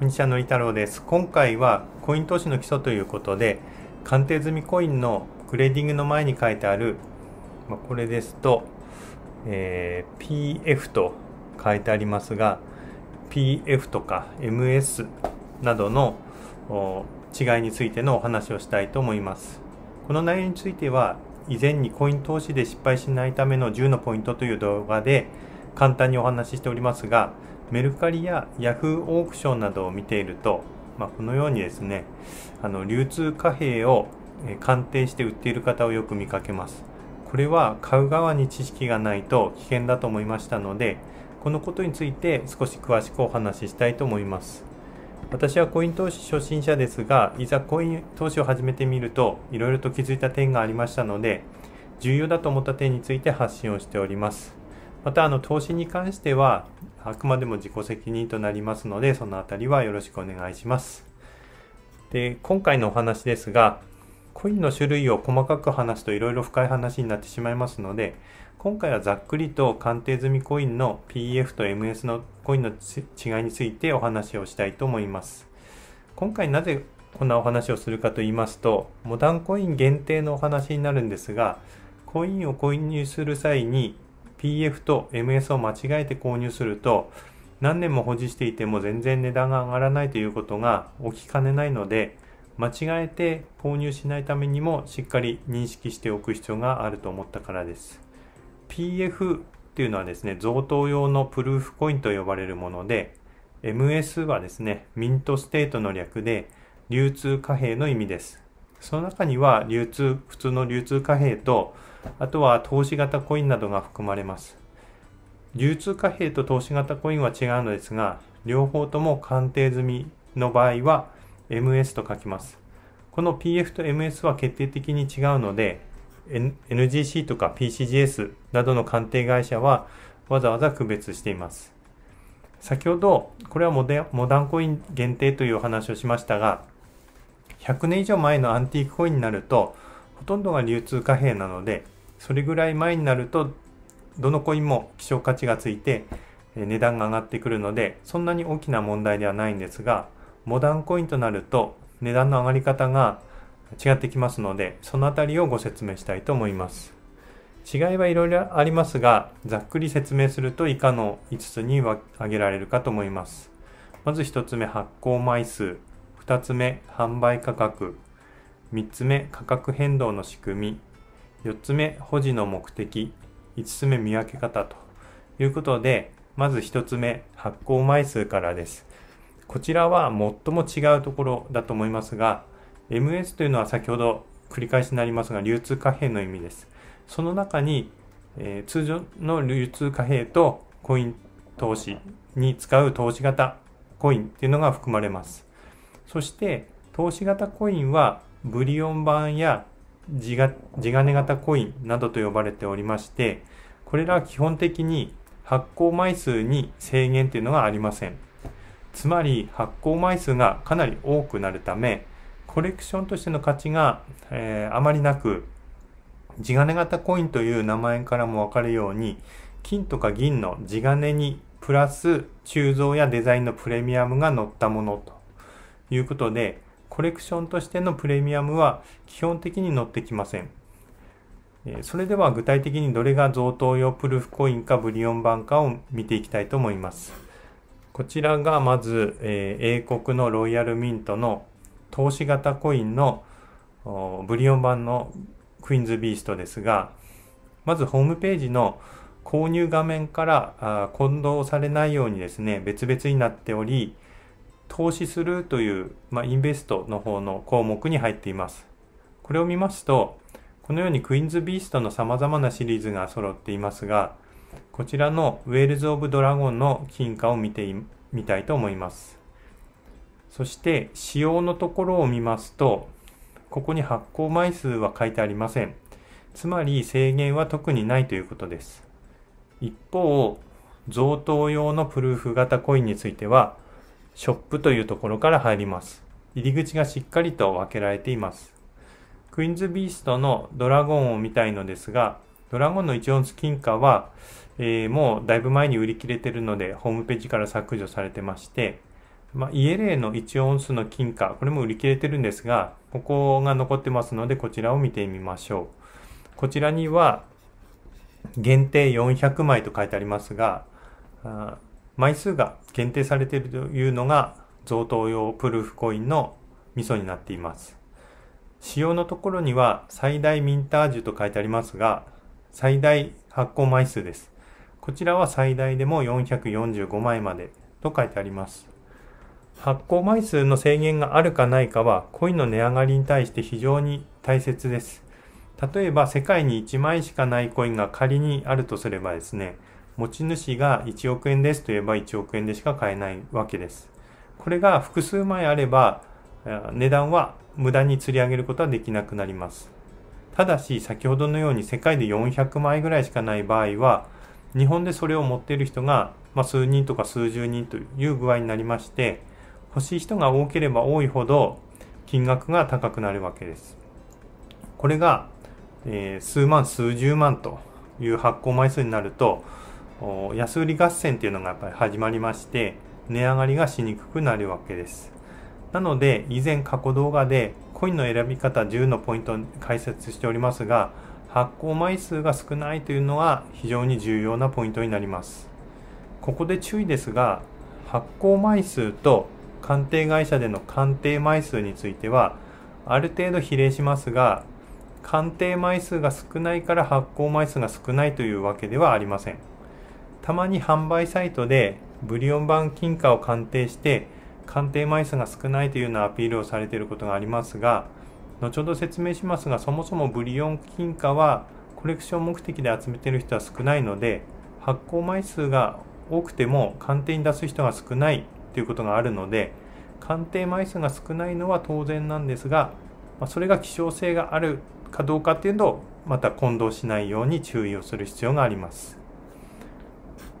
ミニのり太郎です。今回はコイン投資の基礎ということで、鑑定済みコインのグレーディングの前に書いてある、まあ、これですと、えー、PF と書いてありますが、PF とか MS などの違いについてのお話をしたいと思います。この内容については、以前にコイン投資で失敗しないための10のポイントという動画で簡単にお話ししておりますが、メルカリやヤフーオークションなどを見ていると、まあ、このようにですねあの流通貨幣を鑑定して売っている方をよく見かけますこれは買う側に知識がないと危険だと思いましたのでこのことについて少し詳しくお話ししたいと思います私はコイン投資初心者ですがいざコイン投資を始めてみるといろいろと気づいた点がありましたので重要だと思った点について発信をしておりますまたあの投資に関してはあくまでも自己責任となりますのでそのあたりはよろしくお願いします。で今回のお話ですがコインの種類を細かく話すといろいろ深い話になってしまいますので今回はざっくりと鑑定済みコインの PF と MS のコインの違いについてお話をしたいと思います。今回なぜこんなお話をするかと言いますとモダンコイン限定のお話になるんですがコインを購入する際に p f と MS を間違えて購入すると、何年も保持していても全然値段が上がらないということが起きかねないので、間違えて購入しないためにもしっかり認識しておく必要があると思ったからです。PF っていうのはですね、贈答用のプルーフコインと呼ばれるもので、MS はですね、ミントステートの略で、流通貨幣の意味です。その中には流通、普通の流通貨幣と、あとは投資型コインなどが含まれます。流通貨幣と投資型コインは違うのですが、両方とも鑑定済みの場合は MS と書きます。この PF と MS は決定的に違うので、NGC とか PCGS などの鑑定会社はわざわざ区別しています。先ほど、これはモダンコイン限定というお話をしましたが、100年以上前のアンティークコインになるとほとんどが流通貨幣なのでそれぐらい前になるとどのコインも希少価値がついて値段が上がってくるのでそんなに大きな問題ではないんですがモダンコインとなると値段の上がり方が違ってきますのでその辺りをご説明したいと思います違いはいろいろありますがざっくり説明すると以下の5つに挙げられるかと思いますまず1つ目発行枚数2つ目、販売価格。3つ目、価格変動の仕組み。4つ目、保持の目的。5つ目、見分け方ということで、まず1つ目、発行枚数からです。こちらは最も違うところだと思いますが、MS というのは先ほど繰り返しになりますが、流通貨幣の意味です。その中に、えー、通常の流通貨幣とコイン投資に使う投資型コインっていうのが含まれます。そして投資型コインはブリオン版や地金型コインなどと呼ばれておりまして、これらは基本的に発行枚数に制限というのがありません。つまり発行枚数がかなり多くなるため、コレクションとしての価値が、えー、あまりなく、地金型コインという名前からもわかるように、金とか銀の地金にプラス鋳造やデザインのプレミアムが乗ったものということで、コレクションとしてのプレミアムは基本的に乗ってきません。それでは具体的にどれが贈答用プルーフコインかブリオン版かを見ていきたいと思います。こちらがまず、え英国のロイヤルミントの投資型コインのブリオン版のクイーンズビーストですが、まずホームページの購入画面から混同されないようにですね、別々になっており、投資するという、まあ、インベストの方の項目に入っています。これを見ますと、このようにクイーンズビーストの様々なシリーズが揃っていますが、こちらのウェールズ・オブ・ドラゴンの金貨を見てみたいと思います。そして、仕様のところを見ますと、ここに発行枚数は書いてありません。つまり制限は特にないということです。一方、贈答用のプルーフ型コインについては、ショップというところから入ります。入り口がしっかりと分けられています。クイーンズビーストのドラゴンを見たいのですが、ドラゴンのン音金貨は、えー、もうだいぶ前に売り切れてるので、ホームページから削除されてまして、まあ、イエレーの1オンスの金貨、これも売り切れてるんですが、ここが残ってますので、こちらを見てみましょう。こちらには、限定400枚と書いてありますが、枚数が限定されているというのが贈答用プルーフコインのミソになっています。仕様のところには最大ミンタージュと書いてありますが、最大発行枚数です。こちらは最大でも445枚までと書いてあります。発行枚数の制限があるかないかはコインの値上がりに対して非常に大切です。例えば世界に1枚しかないコインが仮にあるとすればですね、持ち主が1億円ですと言えば1億円でしか買えないわけです。これが複数枚あれば、値段は無駄に釣り上げることはできなくなります。ただし、先ほどのように世界で400枚ぐらいしかない場合は、日本でそれを持っている人が、まあ、数人とか数十人という具合になりまして、欲しい人が多ければ多いほど金額が高くなるわけです。これが、えー、数万、数十万という発行枚数になると、安売り合戦っていうのがやっぱり始まりまして、値上がりがしにくくなるわけです。なので、以前過去動画でコインの選び方10のポイントを解説しておりますが、発行枚数が少ないというのは非常に重要なポイントになります。ここで注意ですが、発行枚数と鑑定会社での鑑定枚数については、ある程度比例しますが、鑑定枚数が少ないから発行枚数が少ないというわけではありません。たまに販売サイトでブリオン版金貨を鑑定して鑑定枚数が少ないというようなアピールをされていることがありますが後ほど説明しますがそもそもブリオン金貨はコレクション目的で集めている人は少ないので発行枚数が多くても鑑定に出す人が少ないということがあるので鑑定枚数が少ないのは当然なんですがそれが希少性があるかどうかっていうのをまた混同しないように注意をする必要があります。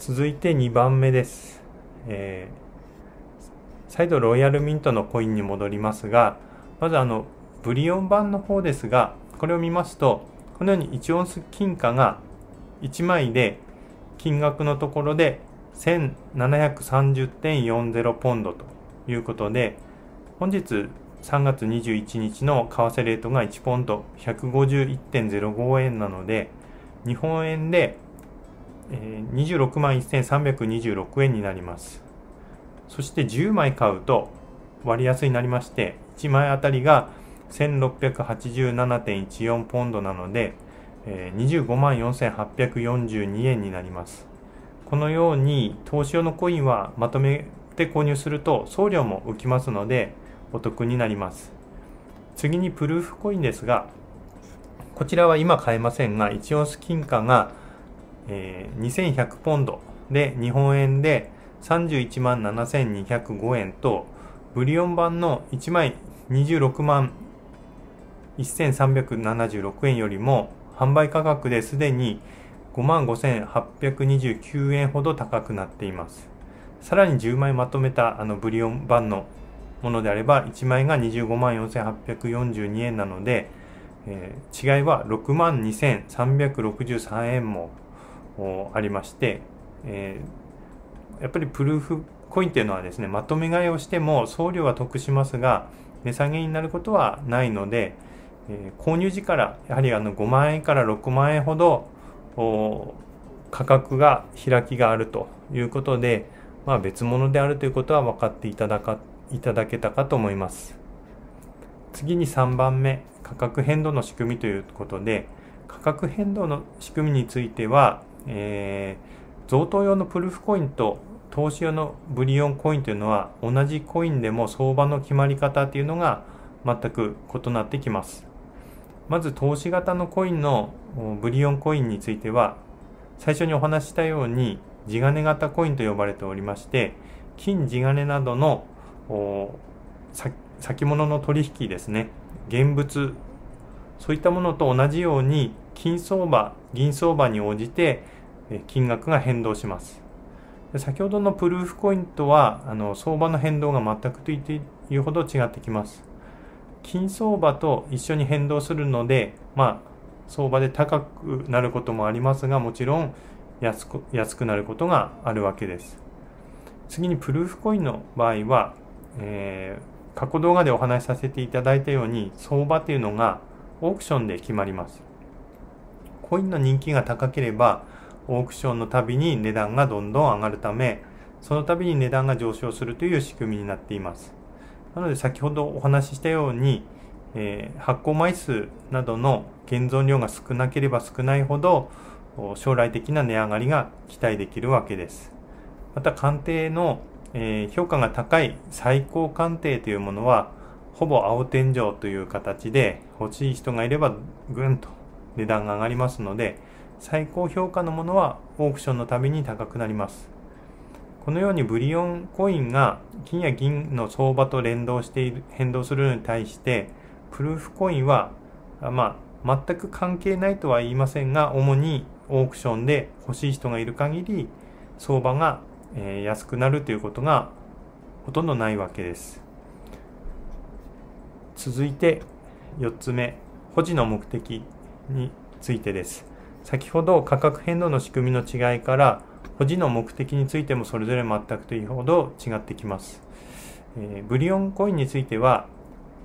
続いて2番目です、えー、再度ロイヤルミントのコインに戻りますがまずあのブリオン版の方ですがこれを見ますとこのように1オンス金貨が1枚で金額のところで1730.40ポンドということで本日3月21日の為替レートが1ポンド151.05円なので日本円でえ26万1326円になりますそして10枚買うと割安になりまして1枚あたりが1687.14ポンドなので、え25万4842円になりますこのように投資用のコインはまとめて購入すると送料も浮きますのでお得になります次にプルーフコインですがこちらは今買えませんが一応スキンカがえー、2100ポンドで日本円で31万7205円と、ブリオン版の1枚26万1376円よりも販売価格ですでに5万5829円ほど高くなっています。さらに10枚まとめたあのブリオン版のものであれば1枚が25万4842円なので、えー、違いは6万2363円もありまして、えー、やっぱりプルーフコインというのはですね、まとめ買いをしても送料は得しますが、値下げになることはないので、えー、購入時からやはりあの5万円から6万円ほど価格が開きがあるということで、まあ、別物であるということは分かっていただかいただけたかと思います。次に3番目、価格変動の仕組みということで、価格変動の仕組みについては、えー、贈答用のプルーフコインと投資用のブリオンコインというのは同じコインでも相場の決まり方というのが全く異なってきます。まず投資型のコインのブリオンコインについては最初にお話ししたように地金型コインと呼ばれておりまして金地金などの先物の取引ですね現物そういったものと同じように金相場、銀相場に応じて金額が変動します。先ほどのプルーフコインとは、あの相場の変動が全くと言っていうほど違ってきます。金相場と一緒に変動するので、まあ、相場で高くなることもありますが、もちろん安く安くなることがあるわけです。次にプルーフコインの場合は、えー、過去動画でお話しさせていただいたように、相場というのがオークションで決まります。コインの人気が高ければ、オークションのたびに値段がどんどん上がるため、そのたびに値段が上昇するという仕組みになっています。なので先ほどお話ししたように、えー、発行枚数などの現存量が少なければ少ないほど将来的な値上がりが期待できるわけです。また鑑定の、えー、評価が高い最高鑑定というものはほぼ青天井という形で欲しい人がいればぐんと値段が上がりますので、最高評価のものはオークションのたびに高くなります。このようにブリオンコインが金や銀の相場と連動している、変動するのに対して、プルーフコインは、まあ、全く関係ないとは言いませんが、主にオークションで欲しい人がいる限り、相場が、え安くなるということがほとんどないわけです。続いて4つ目、保持の目的についてです。先ほど価格変動の仕組みの違いから、保持の目的についてもそれぞれ全くというほど違ってきます。えー、ブリオンコインについては、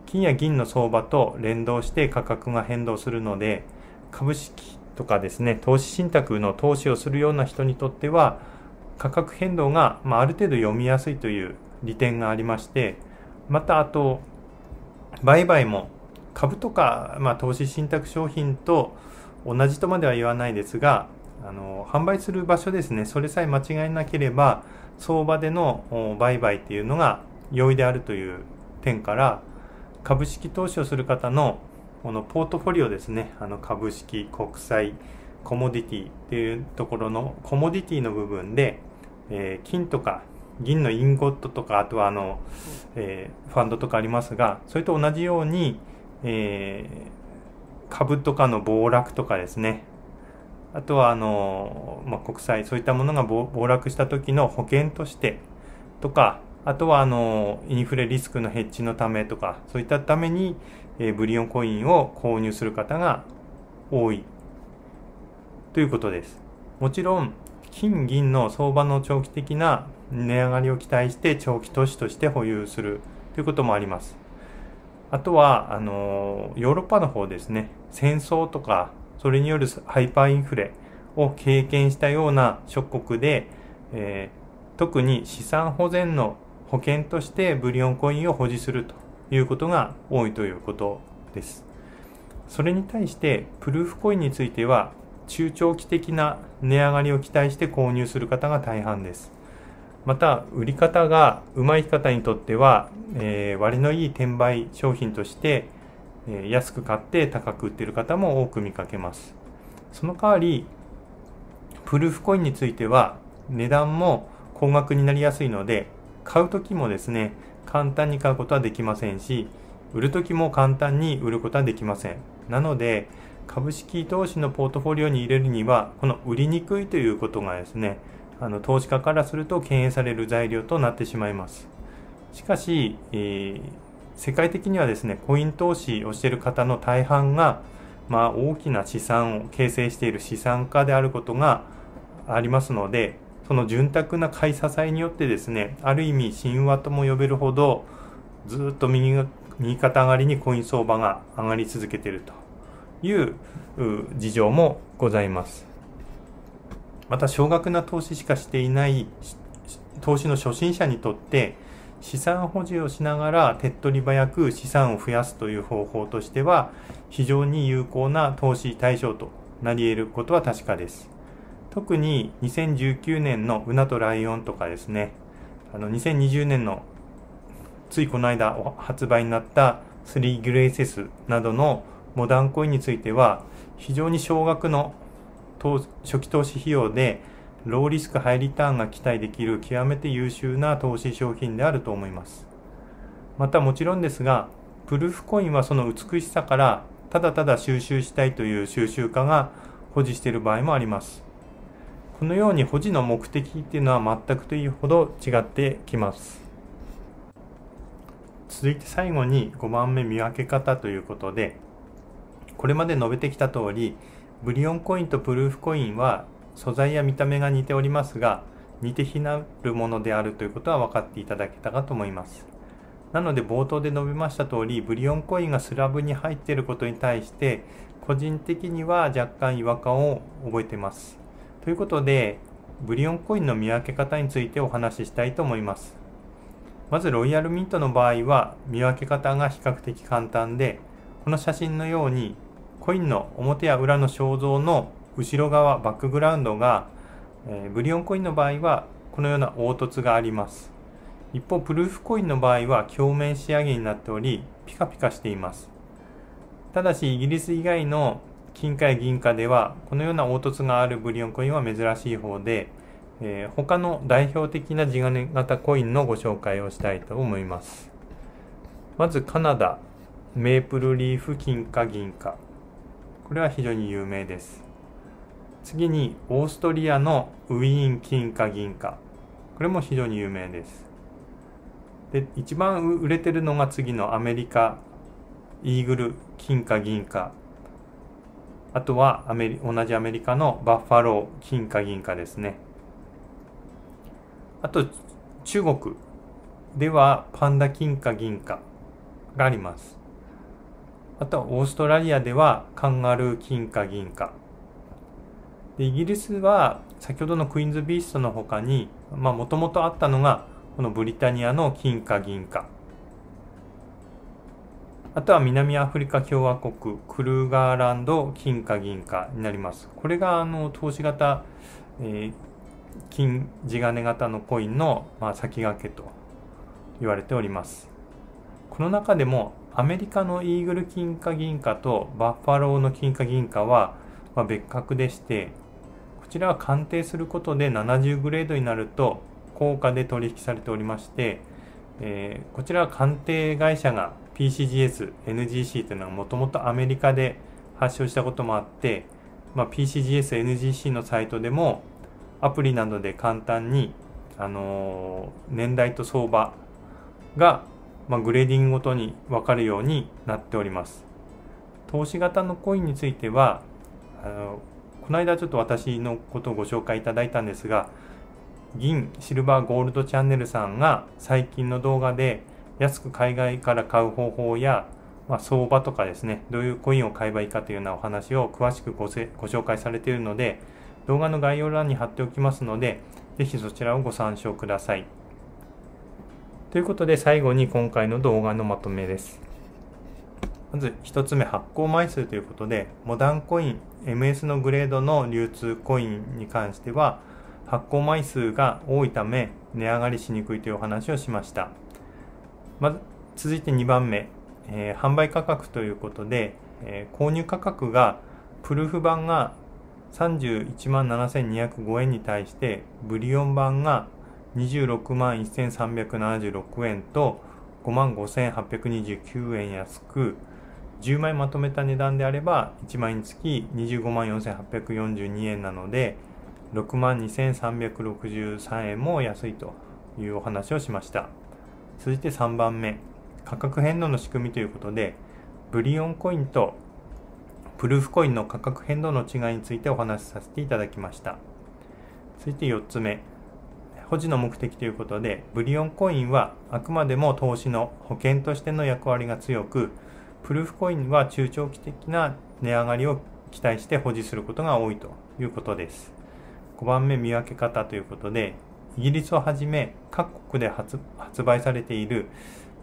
金や銀の相場と連動して価格が変動するので、株式とかですね、投資信託の投資をするような人にとっては、価格変動が、まあ、ある程度読みやすいという利点がありまして、またあと、売買も株とか、まあ、投資信託商品と同じとまでは言わないですが、あの、販売する場所ですね、それさえ間違えなければ、相場での売買っていうのが容易であるという点から、株式投資をする方のこのポートフォリオですね、あの株式、国債、コモディティっていうところのコモディティの部分で、えー、金とか銀のインゴットとか、あとはあの、えー、ファンドとかありますが、それと同じように、えー、株とかの暴落とかですね、あとはあの、まあ、国債、そういったものが暴落した時の保険としてとか、あとはあの、インフレリスクのヘッジのためとか、そういったために、えー、ブリオンコインを購入する方が多いということです。もちろん、金銀の相場の長期的な値上がりを期待して長期投資として保有するということもあります。あとは、あの、ヨーロッパの方ですね、戦争とか、それによるハイパーインフレを経験したような諸国で、えー、特に資産保全の保険としてブリオンコインを保持するということが多いということです。それに対してプルーフコインについては中長期的な値上がりを期待して購入する方が大半です。また売り方がうまい方にとっては、えー、割のいい転売商品として、えー、安く買って高く売っている方も多く見かけますその代わりプルーフコインについては値段も高額になりやすいので買う時もですね簡単に買うことはできませんし売る時も簡単に売ることはできませんなので株式投資のポートフォリオに入れるにはこの売りにくいということがですねあの投資家からすると敬遠される材料となってしまいます。しかし、えー、世界的にはですね、コイン投資をしている方の大半が、まあ、大きな資産を形成している資産家であることがありますので、その潤沢な買い支えによってですね、ある意味神話とも呼べるほど、ずっと右右肩上がりにコイン相場が上がり続けているという事情もございます。また少額な投資しかしていない投資の初心者にとって資産保持をしながら手っ取り早く資産を増やすという方法としては非常に有効な投資対象となり得ることは確かです。特に2019年のうなとライオンとかですね、あの2020年のついこの間発売になった3グレイセスなどのモダンコインについては非常に少額の初期投資費用でローリスクハイリターンが期待できる極めて優秀な投資商品であると思います。またもちろんですが、プルーフコインはその美しさからただただ収集したいという収集家が保持している場合もあります。このように保持の目的っていうのは全くというほど違ってきます。続いて最後に5番目見分け方ということで、これまで述べてきた通り、ブリオンコインとプルーフコインは素材や見た目が似ておりますが似て非なるものであるということは分かっていただけたかと思いますなので冒頭で述べました通りブリオンコインがスラブに入っていることに対して個人的には若干違和感を覚えてますということでブリオンコインの見分け方についてお話ししたいと思いますまずロイヤルミントの場合は見分け方が比較的簡単でこの写真のようにコインの表や裏の肖像の後ろ側バックグラウンドが、えー、ブリオンコインの場合はこのような凹凸があります一方プルーフコインの場合は鏡面仕上げになっておりピカピカしていますただしイギリス以外の金貨や銀貨ではこのような凹凸があるブリオンコインは珍しい方で、えー、他の代表的な地金型コインのご紹介をしたいと思いますまずカナダメープルリーフ金貨銀貨これは非常に有名です。次に、オーストリアのウィーン金貨銀貨。これも非常に有名です。で、一番売れてるのが次のアメリカ、イーグル、金貨銀貨。あとはアメリ、同じアメリカのバッファロー、金貨銀貨ですね。あと、中国ではパンダ金貨銀貨があります。あとはオーストラリアではカンガルー金貨銀貨でイギリスは先ほどのクイーンズビーストの他にもともとあったのがこのブリタニアの金貨銀貨あとは南アフリカ共和国クルーガーランド金貨銀貨になりますこれがあの投資型、えー、金地金型のコインの、まあ、先駆けと言われておりますこの中でもアメリカのイーグル金貨銀貨とバッファローの金貨銀貨は、まあ、別格でして、こちらは鑑定することで70グレードになると、高価で取引されておりまして、えー、こちらは鑑定会社が PCGS、NGC というのはもともとアメリカで発祥したこともあって、まあ、PCGS、NGC のサイトでもアプリなどで簡単に、あのー、年代と相場がまあ、グレーディングごとに分かるようになっております。投資型のコインについてはあのこの間ちょっと私のことをご紹介いただいたんですが銀シルバーゴールドチャンネルさんが最近の動画で安く海外から買う方法や、まあ、相場とかですねどういうコインを買えばいいかというようなお話を詳しくごせご紹介されているので動画の概要欄に貼っておきますのでぜひそちらをご参照ください。ということで最後に今回の動画のまとめです。まず1つ目発行枚数ということで、モダンコイン MS のグレードの流通コインに関しては、発行枚数が多いため値上がりしにくいというお話をしました。まず続いて2番目、えー、販売価格ということで、えー、購入価格がプルーフ版が31 7205円に対してブリオン版が26万1376円と5万5829円安く、10枚まとめた値段であれば、1枚につき25万4842円なので、6万2363円も安いというお話をしました。続いて3番目、価格変動の仕組みということで、ブリオンコインとプルーフコインの価格変動の違いについてお話しさせていただきました。続いて4つ目、保持の目的ということで、ブリオンコインはあくまでも投資の保険としての役割が強く、プルーフコインは中長期的な値上がりを期待して保持することが多いということです。5番目、見分け方ということで、イギリスをはじめ各国で発売されている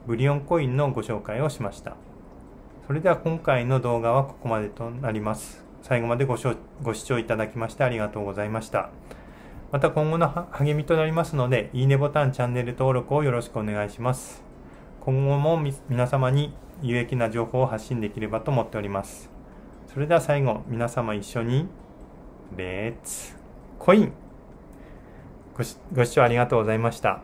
ブリオンコインのご紹介をしました。それでは今回の動画はここまでとなります。最後までごご視聴いただきましてありがとうございました。また今後の励みとなりますので、いいねボタン、チャンネル登録をよろしくお願いします。今後も皆様に有益な情報を発信できればと思っております。それでは最後、皆様一緒に、レッツコインご視聴ありがとうございました。